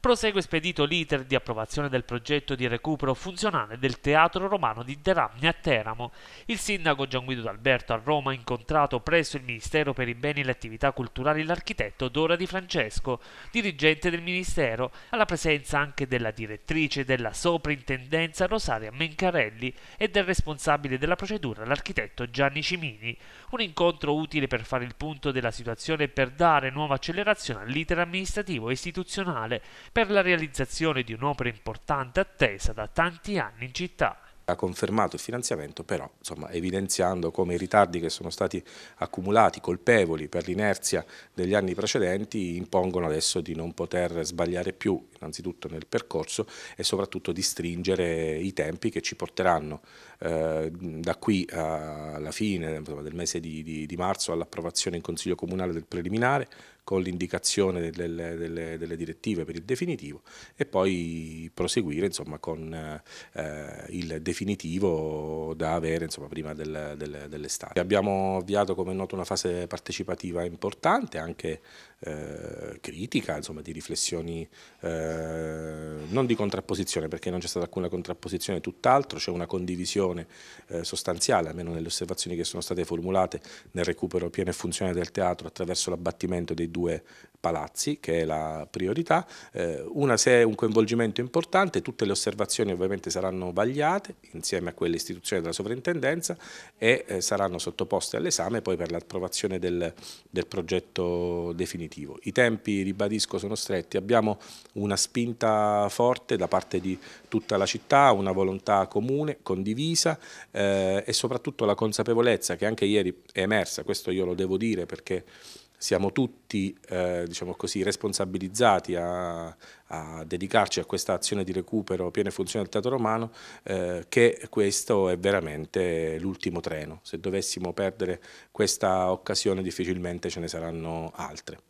prosegue spedito l'iter di approvazione del progetto di recupero funzionale del Teatro Romano di Deramni a Teramo. Il sindaco Gianguido D'Alberto a Roma ha incontrato presso il Ministero per i beni e le attività culturali l'architetto Dora Di Francesco, dirigente del Ministero, alla presenza anche della direttrice della soprintendenza Rosaria Mencarelli e del responsabile della procedura l'architetto Gianni Cimini. Un incontro utile per fare il punto della situazione e per dare nuova accelerazione all'iter amministrativo e istituzionale per la realizzazione di un'opera importante attesa da tanti anni in città ha confermato il finanziamento, però insomma, evidenziando come i ritardi che sono stati accumulati, colpevoli per l'inerzia degli anni precedenti, impongono adesso di non poter sbagliare più, innanzitutto nel percorso e soprattutto di stringere i tempi che ci porteranno eh, da qui alla fine insomma, del mese di, di, di marzo all'approvazione in Consiglio Comunale del preliminare, con l'indicazione delle, delle, delle, direttive per il definitivo e poi proseguire insomma, con eh, il definitivo da avere insomma, prima del, del, dell'estate. Abbiamo avviato come noto una fase partecipativa importante, anche eh, critica, insomma, di riflessioni eh, non di contrapposizione perché non c'è stata alcuna contrapposizione, tutt'altro, c'è una condivisione eh, sostanziale, almeno nelle osservazioni che sono state formulate nel recupero pieno e funzionale del teatro attraverso l'abbattimento dei due due palazzi, che è la priorità, eh, una se è un coinvolgimento importante, tutte le osservazioni ovviamente saranno vagliate insieme a quelle istituzioni della sovrintendenza e eh, saranno sottoposte all'esame poi per l'approvazione del, del, progetto definitivo. I tempi, ribadisco, sono stretti, abbiamo una spinta forte da parte di tutta la città, una volontà comune, condivisa eh, e soprattutto la consapevolezza che anche ieri è emersa, questo io lo devo dire perché siamo tutti eh, diciamo così, responsabilizzati a, a, dedicarci a questa azione di recupero piena e funzione del Teatro Romano, eh, che questo è veramente l'ultimo treno. Se dovessimo perdere questa occasione difficilmente ce ne saranno altre.